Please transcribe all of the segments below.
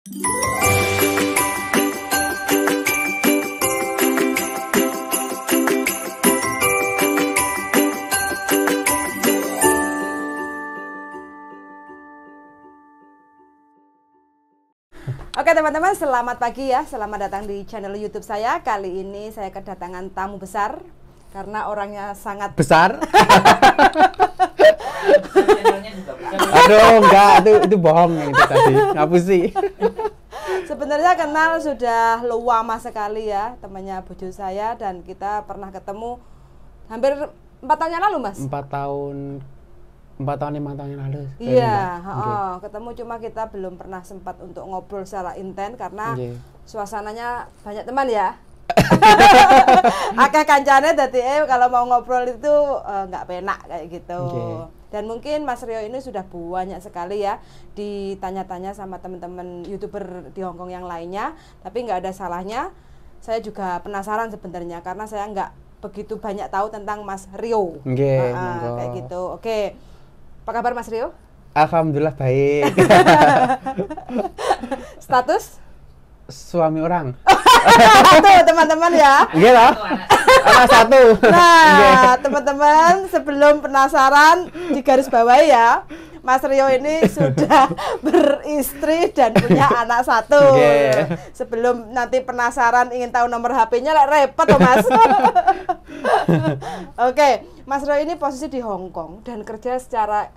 Oke teman-teman, selamat pagi ya. Selamat datang di channel YouTube saya. Kali ini saya kedatangan tamu besar karena orangnya sangat besar. Aduh, enggak, itu itu bohong itu tadi. Ngapus sih. Sebenarnya kenal sudah lama sekali ya temannya bojo saya dan kita pernah ketemu hampir empat tahun yang lalu mas. Empat tahun empat tahun lima tahun yang lalu. Iya, oh, iya, okay. ketemu cuma kita belum pernah sempat untuk ngobrol secara intens karena okay. suasananya banyak teman ya. Akeh kancane jadi eh kalau mau ngobrol itu eh, nggak uh, penak kayak gitu. Okay. Dan mungkin Mas Rio ini sudah banyak sekali ya ditanya-tanya sama teman-teman youtuber di Hongkong yang lainnya. Tapi nggak ada salahnya. Saya juga penasaran sebenarnya karena saya nggak begitu banyak tahu tentang Mas Rio. Okay, kayak gitu. Oke. Okay. Apa kabar Mas Rio? Alhamdulillah baik. Status? Suami orang. Tuh teman-teman ya. Iya lah salah satu. Nah, iya. teman-teman sebelum penasaran di garis bawah ya. Mas Rio ini sudah beristri dan punya anak satu. Yeah. Sebelum nanti penasaran ingin tahu nomor HP-nya, like, repot loh Mas. Oke, okay. Mas Rio ini posisi di Hong Kong dan kerja secara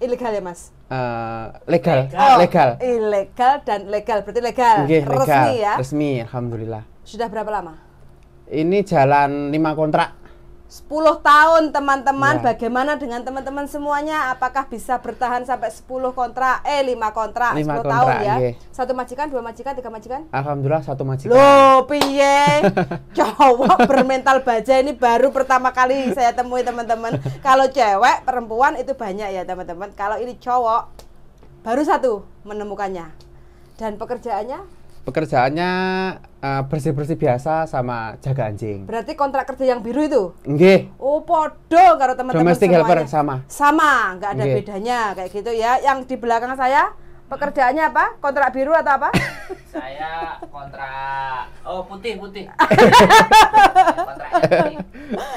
ilegal ya Mas? Uh, legal, legal. Oh, legal. Ilegal dan legal, berarti legal. Okay, legal. Resmi ya? Resmi, Alhamdulillah. Sudah berapa lama? ini jalan lima kontrak 10 tahun teman-teman ya. bagaimana dengan teman-teman semuanya apakah bisa bertahan sampai 10 kontrak eh 5 kontrak 5 10 kontrak, tahun ya ye. Iya. satu majikan dua majikan tiga majikan Alhamdulillah satu majikan Lo piye cowok bermental baja ini baru pertama kali saya temui teman-teman kalau cewek perempuan itu banyak ya teman-teman kalau ini cowok baru satu menemukannya dan pekerjaannya pekerjaannya eh, bersih-bersih uh, biasa sama jaga anjing. Berarti kontrak kerja yang biru itu? Nggih. Oh, podo karo teman-teman Domestic semuanya. helper sama. Sama, enggak ada Nggih. bedanya kayak gitu ya. Yang di belakang saya pekerjaannya apa? Kontrak biru atau apa? saya kontrak oh putih putih. kontrak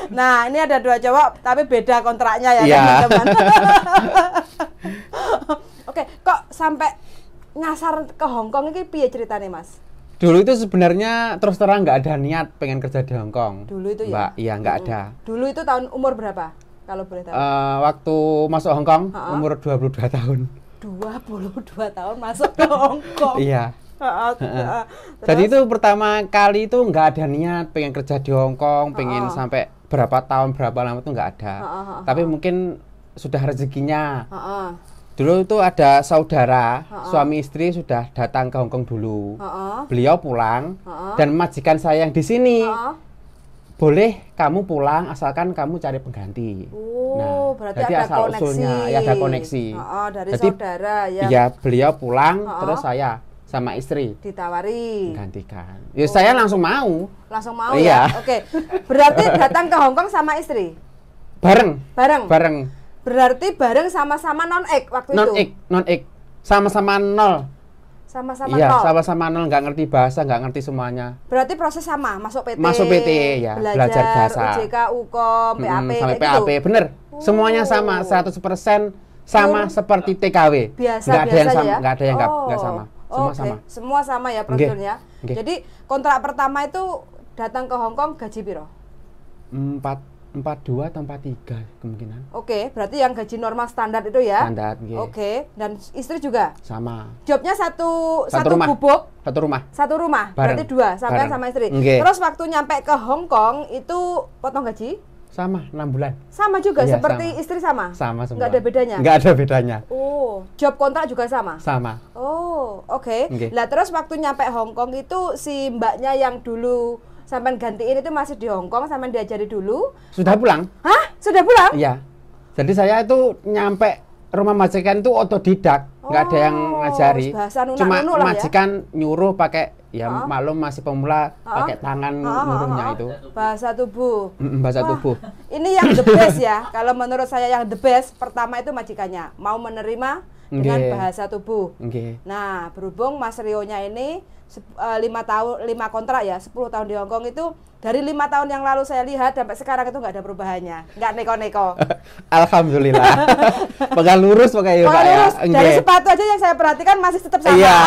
nah, ini ada dua cowok tapi beda kontraknya ya, iya. teman gitu teman Oke, okay, kok sampai ngasar ke Hong Kong iki piye ceritanya Mas? Dulu itu sebenarnya terus terang nggak ada niat pengen kerja di Hong Kong. Dulu itu ya? Mbak, ya. iya nggak ada. Dulu itu tahun umur berapa? Kalau boleh tahu. Uh, waktu masuk Hong Kong uh-huh. umur 22 tahun. 22 tahun masuk ke Hong Kong. iya. Jadi itu pertama kali itu nggak ada niat pengen kerja di Hong Kong, pengen sampai berapa tahun berapa lama itu nggak ada. Tapi mungkin sudah rezekinya dulu itu ada saudara uh -uh. suami istri sudah datang ke Hongkong dulu uh -uh. beliau pulang uh -uh. dan majikan saya yang di sini uh -uh. boleh kamu pulang asalkan kamu cari pengganti oh, nah berarti, ada asal koneksi. usulnya ya ada koneksi uh -uh, dari Jadi, saudara ya ya beliau pulang uh -uh. terus saya sama istri ditawari gantikan ya oh. saya langsung mau langsung mau ya? iya. ya oke okay. berarti datang ke Hongkong sama istri bareng bareng bareng Berarti bareng sama-sama non ek waktu non itu. Non ek, non ek. Sama-sama nol. Sama-sama iya, nol. sama-sama nol nggak ngerti bahasa, nggak ngerti semuanya. Berarti proses sama, masuk PT. Masuk PT ya, belajar, belajar bahasa. UJK, UKOM, PAP, hmm, sampai PAP, gitu. bener. Oh. Semuanya sama, 100% sama oh. seperti TKW. Biasa, nggak ada yang sama, ya? nggak ada yang nggak oh. sama. Semua okay. sama. Semua sama ya prosedurnya. Okay. Okay. Jadi kontrak pertama itu datang ke Hongkong gaji piro? Empat empat dua atau tiga kemungkinan. Oke, okay, berarti yang gaji normal standar itu ya. Standar, Oke, okay. dan istri juga? Sama. Jobnya satu satu, satu rumah. bubuk, Satu rumah. Satu rumah. Bareng. Berarti dua, sampai sama istri. Okay. Terus waktu nyampe ke Hong Kong itu potong gaji? Sama, enam bulan. Sama juga yeah, seperti sama. istri sama? Sama semua. Enggak ada bedanya. Enggak ada bedanya. Oh, job kontrak juga sama? Sama. Oh, oke. Okay. Okay. terus waktu nyampe Hong Kong itu si mbaknya yang dulu sampean gantiin itu masih di Hong Kong sampean diajari dulu sudah pulang hah sudah pulang iya jadi saya itu nyampe rumah majikan itu otodidak nggak oh, ada yang oh, ngajari nunak cuma nuna ya. majikan ya? nyuruh pakai ya oh. malum masih pemula oh. pakai tangan oh, nyuruhnya oh, oh. itu bahasa tubuh mm, bahasa Wah, tubuh ini yang the best ya kalau menurut saya yang the best pertama itu majikannya mau menerima dengan okay. bahasa tubuh. Okay. Nah, berhubung Mas Rionya ini eh, lima tahun lima kontrak ya, 10 tahun di Hong Kong itu dari lima tahun yang lalu saya lihat sampai sekarang itu nggak ada perubahannya, nggak neko-neko. Alhamdulillah, pegang lurus pakai ya. Pegang lurus. Ya. Dari sepatu aja yang saya perhatikan masih tetap sama. Iya.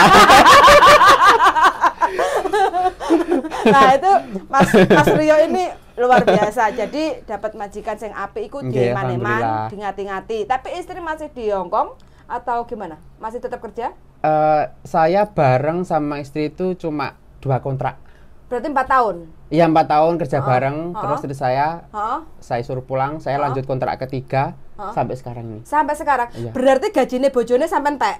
nah itu Mas Mas Rio ini luar biasa. Jadi dapat majikan sing api ikut okay, di eman-eman, dingati-ngati. Tapi istri masih di Hongkong atau gimana? Masih tetap kerja? Uh, saya bareng sama istri itu cuma dua kontrak. Berarti empat tahun? Iya empat tahun kerja uh, bareng. Uh, terus dari saya, uh, saya suruh pulang. Saya uh, lanjut kontrak ketiga uh, sampai sekarang ini. Sampai sekarang. Iya. Berarti gajinya bojone sampai entek.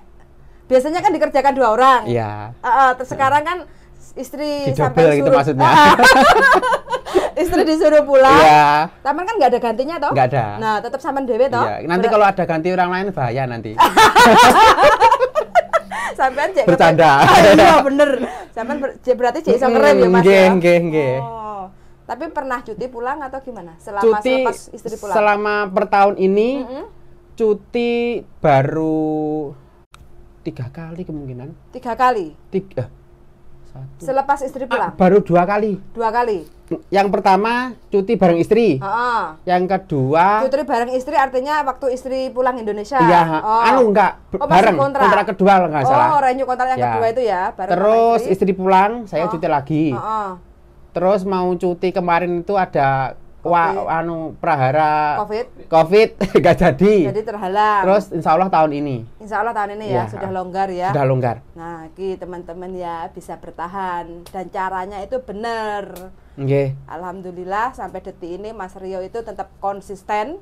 Biasanya kan dikerjakan dua orang. Iya. Uh, uh, terus sekarang kan istri sampai gitu suruh. gitu maksudnya. istri disuruh pulang. Iya. Taman kan nggak ada gantinya toh? Nggak ada. Nah, tetap sama dewe toh. Iya. Nanti Ber kalau ada ganti orang lain bahaya nanti. Sampai cek bercanda. Oh, iya bener. Sampai ber berarti cek so keren ya Mas. Ya? Nggih, nggih, Oh. Tapi pernah cuti pulang atau gimana? Selama cuti, selepas istri pulang. Selama per tahun ini mm -hmm. cuti baru tiga kali kemungkinan. Tiga kali. Tiga satu. Selepas istri ah, pulang? Ah, baru dua kali. Dua kali. Yang pertama cuti bareng istri. Oh, oh. Yang kedua cuti bareng istri artinya waktu istri pulang Indonesia. Iya. Oh. Anu enggak oh, bareng kontrak. kontrak kedua enggak salah. Oh, renew kontrak yang ya. kedua itu ya, bareng Terus istri. istri pulang, saya oh. cuti lagi. Oh, oh. Terus mau cuti kemarin itu ada Wah, anu prahara COVID, COVID gak jadi. Jadi terhalang. Terus insya Allah tahun ini. Insya Allah tahun ini ya, ya sudah longgar ya. Sudah longgar. Nah, ki teman-teman ya bisa bertahan dan caranya itu benar. Okay. Alhamdulillah sampai detik ini Mas Rio itu tetap konsisten,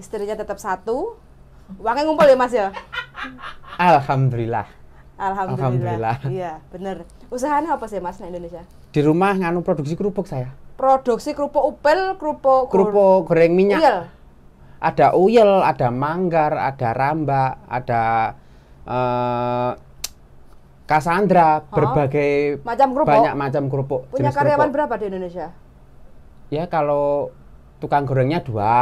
istrinya tetap satu, uangnya ngumpul ya Mas ya. Alhamdulillah. Alhamdulillah. Alhamdulillah. Iya, benar. Usahanya apa sih Mas di Indonesia? Di rumah nganu produksi kerupuk saya produksi kerupuk upel, kerupuk kerupuk goreng minyak. Uyel. Ada uyel, ada manggar, ada ramba, ada uh, Cassandra, berbagai macam kerupuk. banyak macam kerupuk. Punya karyawan kerupuk. berapa di Indonesia? Ya kalau tukang gorengnya dua,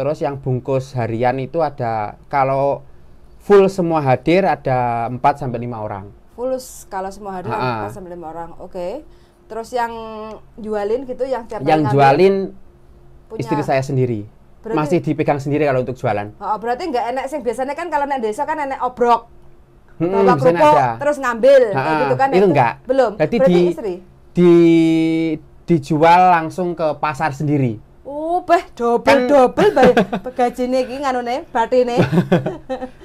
terus yang bungkus harian itu ada kalau full semua hadir ada 4 sampai lima orang. Full kalau semua hadir empat sampai lima orang, oke. Okay. Terus yang jualin gitu yang tiap Yang jualin punya. istri saya sendiri. Berarti, masih dipegang sendiri kalau untuk jualan. Oh, berarti nggak enak sih biasanya kan kalau nek desa kan enak obrok. Hmm, bawa kerupuk terus ngambil ha, gitu kan. Itu, itu enggak. Belum. Berarti, berarti di, istri. di dijual langsung ke pasar sendiri. Wah, double gaji nih, gini nganu nih, batin nih.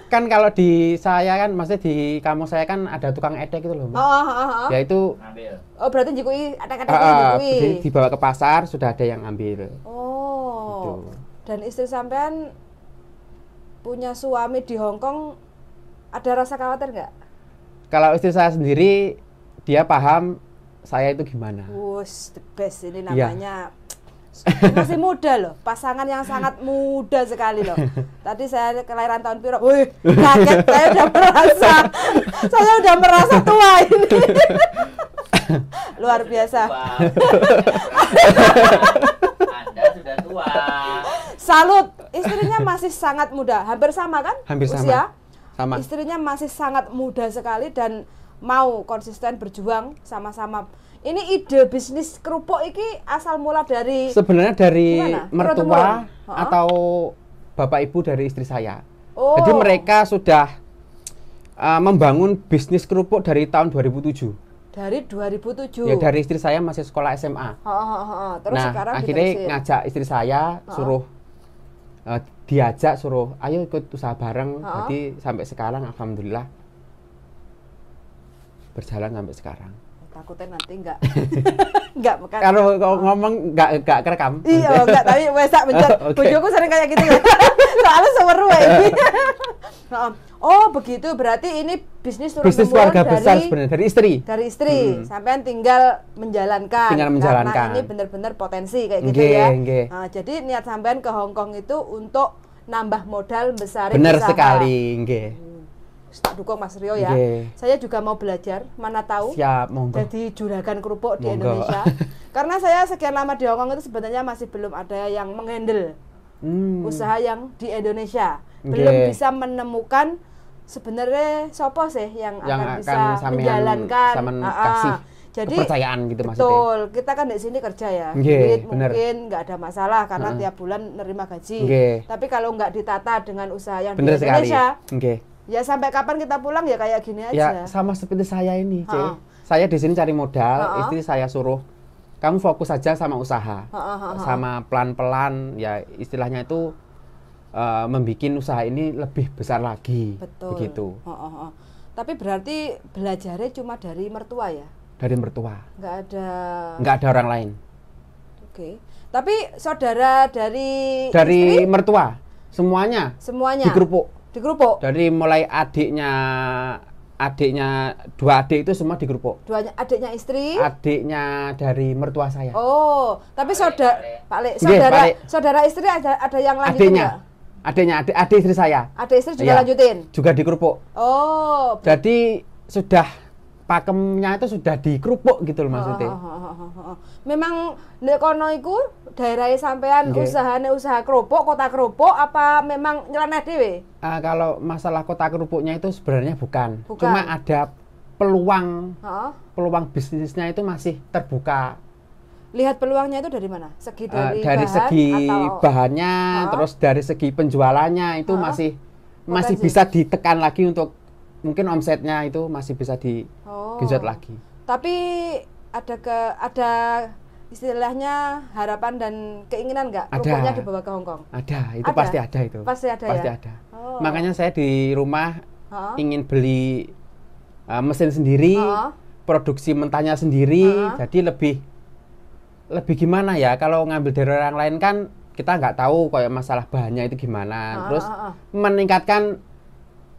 kan kalau di saya kan maksudnya di kamu saya kan ada tukang edek gitu loh oh, oh, oh, oh. ya itu oh berarti jikui kata kadang uh, i. dibawa ke pasar sudah ada yang ambil oh gitu. dan istri sampean punya suami di Hong Kong ada rasa khawatir nggak kalau istri saya sendiri dia paham saya itu gimana. Wus, the best ini iya. namanya masih muda loh, pasangan yang sangat muda sekali loh. Tadi saya kelahiran tahun piro, wih kaget, saya udah merasa, saya udah merasa tua ini. Luar biasa. Salut, istrinya masih sangat muda, hampir sama kan? Hampir usia. sama. Sama. Istrinya masih sangat muda sekali dan mau konsisten berjuang sama-sama ini ide bisnis kerupuk ini asal mula dari sebenarnya dari gimana? mertua atau bapak ibu dari istri saya. Oh. Jadi mereka sudah uh, membangun bisnis kerupuk dari tahun 2007. Dari 2007. Ya dari istri saya masih sekolah SMA. Oh, oh, oh. Terus nah, sekarang akhirnya diterusin. ngajak istri saya oh. suruh uh, diajak suruh ayo ikut usaha bareng. Oh. Jadi sampai sekarang alhamdulillah berjalan sampai sekarang takutnya nanti enggak enggak makan kalau ngomong enggak enggak kerekam iya enggak tapi wesak mencet okay. bojoku sering kayak gitu ya soalnya semeru ini ya. oh begitu berarti ini bisnis turun bisnis keluarga dari, besar sebenarnya dari istri dari istri hmm. sampean tinggal menjalankan tinggal menjalankan karena ini benar-benar potensi kayak gitu okay, ya okay. Nah, jadi niat sampean ke Hongkong itu untuk nambah modal besar benar sekali nggih hmm tak dukung Mas Rio ya. Okay. Saya juga mau belajar, mana tahu Siap, jadi juragan kerupuk di Indonesia. Karena saya sekian lama di Hongkong itu sebenarnya masih belum ada yang menghandle hmm. usaha yang di Indonesia. Okay. Belum bisa menemukan sebenarnya siapa sih yang, yang akan, akan bisa menjalankan saman uh -uh. kasih jadi kepercayaan gitu betul, maksudnya. kita kan di sini kerja ya. Okay, mungkin nggak ada masalah karena uh -huh. tiap bulan nerima gaji. Okay. Tapi kalau nggak ditata dengan usaha yang bener di Indonesia, Okay Ya sampai kapan kita pulang ya kayak gini ya, aja. Ya sama seperti saya ini, C. Saya di sini cari modal, ha. istri saya suruh kamu fokus saja sama usaha, ha, ha, ha. sama pelan-pelan ya istilahnya itu uh, membuat usaha ini lebih besar lagi, Betul. begitu. Ha, ha, ha. Tapi berarti belajarnya cuma dari mertua ya? Dari mertua. Enggak ada. Nggak ada orang lain. Oke, tapi saudara dari dari istri? mertua semuanya. Semuanya. Di kerupuk di kerupuk dari mulai adiknya adiknya dua adik itu semua di kerupuk dua adiknya istri adiknya dari mertua saya oh tapi saudara pak Le, saudara Gih, saudara istri ada ada yang lanjutin adiknya ya? adiknya adik adik istri saya adik istri juga ya, lanjutin juga di kerupuk oh jadi sudah pakemnya itu sudah di kerupuk gitu loh maksudnya oh, oh, oh. Memang nek kono iku daerah e sampean okay. usahane usaha kerupuk, kota kerupuk apa memang nyeleneh dhewe? Uh, kalau masalah kota kerupuknya itu sebenarnya bukan. bukan. Cuma ada peluang huh? peluang bisnisnya itu masih terbuka. Lihat peluangnya itu dari mana? Segi ah, dari, uh, dari bahan segi atau bahannya, huh? terus dari segi penjualannya itu huh? masih Potensi. masih bisa ditekan lagi untuk mungkin omsetnya itu masih bisa digenjot oh. lagi. Tapi ada ke ada istilahnya harapan dan keinginan nggak rokoknya dibawa ke Hongkong Ada, itu ada? pasti ada itu. Pasti ada pasti ya. Ada. Oh. Makanya saya di rumah oh. ingin beli uh, mesin sendiri, oh. produksi mentahnya sendiri, oh. jadi lebih lebih gimana ya kalau ngambil dari orang lain kan kita nggak tahu kayak masalah bahannya itu gimana. Oh. Terus meningkatkan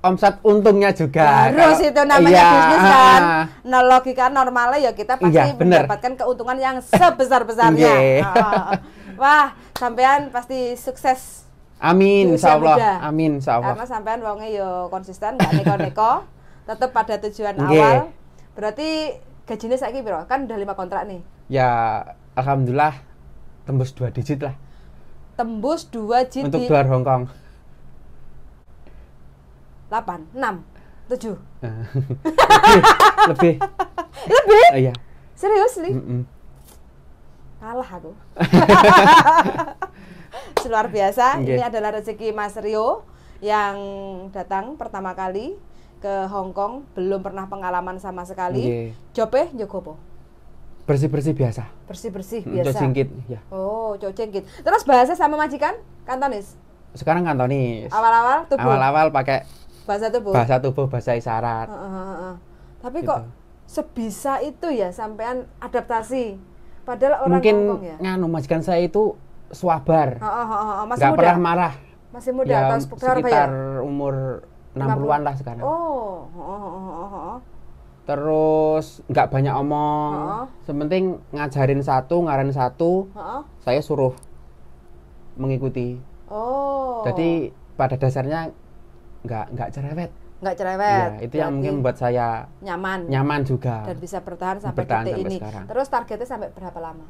omset untungnya juga. Harus itu namanya iya, bisnis kan. Ah, ah. Nah, logika normalnya ya kita pasti iya, mendapatkan keuntungan yang sebesar-besarnya. yeah. Iya. oh. Ah, Wah, sampean pasti sukses. Amin, insyaallah. Amin, insyaallah. Karena sampean wongnya yo konsisten, gak neko-neko, tetap pada tujuan yeah. awal. Berarti gajinya saya kira Kan udah lima kontrak nih. Ya, alhamdulillah tembus dua digit lah. Tembus dua digit. Untuk luar Hongkong delapan enam tujuh eh, lebih lebih uh, iya. serius nih mm -mm. kalah aku luar biasa okay. ini adalah rezeki Mas Rio yang datang pertama kali ke Hong Kong belum pernah pengalaman sama sekali okay. jope jogopo bersih bersih biasa bersih bersih mm, biasa cocingkit ya oh cocingkit terus bahasa sama majikan Kantonis sekarang Kantonis awal awal awal awal pakai bahasa tubuh bahasa tubuh bahasa isyarat uh, uh, uh, uh. tapi gitu. kok sebisa itu ya sampean adaptasi padahal orang mungkin ya nganu majikan saya itu swabar uh, uh, uh, uh. nggak pernah marah masih muda ya, atau ya? sekitar bayar? umur 60-an lah sekarang oh, oh, oh, oh, oh. terus nggak banyak omong oh, sementing ngajarin satu ngaran satu oh. saya suruh mengikuti oh jadi pada dasarnya nggak nggak cerewet nggak cerewet. Ya, itu yang mungkin buat saya nyaman. Nyaman juga. Dan bisa bertahan sampai bertahan detik sampai ini. Sekarang. Terus targetnya sampai berapa lama?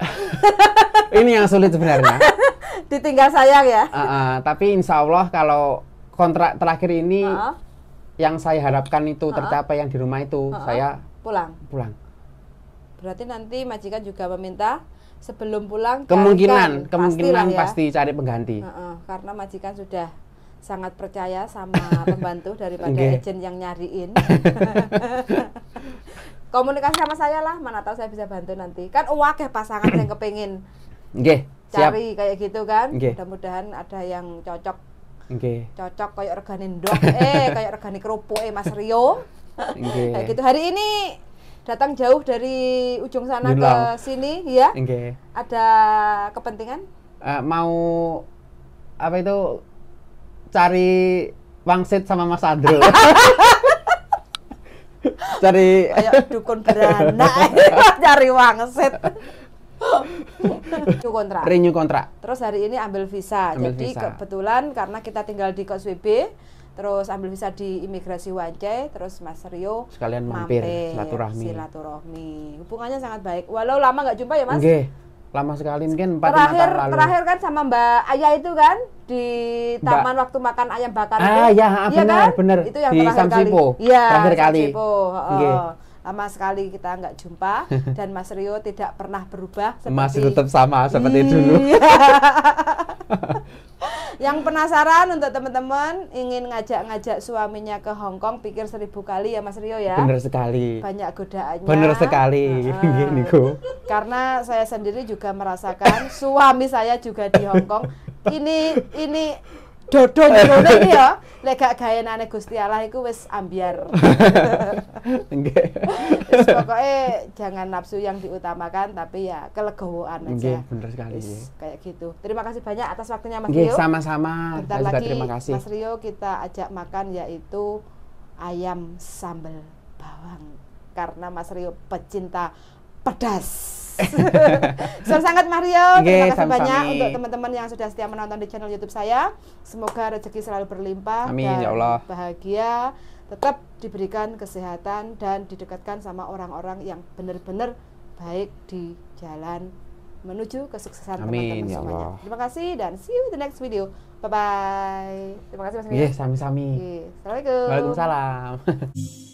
ini yang sulit sebenarnya. Ditinggal sayang ya. Uh, uh, tapi insya Allah kalau kontrak terakhir ini uh yang saya harapkan itu uh tercapai yang di rumah itu uh saya pulang. Pulang. Berarti nanti majikan juga meminta sebelum pulang kemungkinan kemungkinan pasti, ya. pasti cari pengganti. Uh -uh, karena majikan sudah sangat percaya sama pembantu daripada okay. agent yang nyariin. Komunikasi sama saya lah, mana tahu saya bisa bantu nanti. Kan uang ya pasangan yang kepingin okay. cari Siap. kayak gitu kan. Okay. Mudah-mudahan ada yang cocok. Okay. Cocok kayak organik dok, eh kayak organik kerupuk, eh Mas Rio. okay. kayak gitu. Hari ini datang jauh dari ujung sana Yulau. ke sini, ya. Okay. Ada kepentingan? Uh, mau apa itu cari wangsit sama Mas adro, cari kayak dukun beranak cari wangsit. Renew kontrak. Renew kontrak. Terus hari ini ambil visa. Ambil Jadi visa. kebetulan karena kita tinggal di KSWB, terus ambil visa di imigrasi Wancai, terus Mas Rio sekalian mampir, mampir silaturahmi. Silaturahmi. Hubungannya sangat baik. Walau lama nggak jumpa ya Mas. Okay lama sekali mungkin empat terakhir tahun lalu. terakhir kan sama Mbak Ayah itu kan di taman Mbak, waktu makan ayam bakar ah itu. ya ah, iya benar kan? benar itu yang di terakhir Samsipo. kali iya terakhir kali Oh, okay. lama sekali kita nggak jumpa dan Mas Rio tidak pernah berubah seperti... Mas tetap sama seperti iya. dulu yang penasaran untuk teman-teman ingin ngajak-ngajak suaminya ke Hong Kong pikir seribu kali ya Mas Rio ya. Benar sekali. Banyak godaannya. Benar sekali. Nah, ku. karena saya sendiri juga merasakan suami saya juga di Hong Kong. Ini ini dodo ini ya lek gak Nane Gusti Allah iku wis ambiar nggih pokoke jangan nafsu yang diutamakan tapi ya kelegowoan aja nggih bener sekali Is, kayak gitu terima kasih banyak atas waktunya Mas Rio sama-sama bentar lagi terima kasih. Mas Rio kita ajak makan yaitu ayam sambal bawang karena Mas Rio pecinta pedas Sur sangat Mario, terima kasih banyak untuk teman-teman yang sudah setia menonton di channel YouTube saya. Semoga rezeki selalu berlimpah Amin, dan ya Allah. bahagia, tetap diberikan kesehatan dan didekatkan sama orang-orang yang benar-benar baik di jalan menuju kesuksesan teman-teman ya Allah. Terima kasih dan see you in the next video. Bye bye. Terima kasih Mas Mia. Yes, sami-sami. Okay. Assalamualaikum. Waalaikumsalam.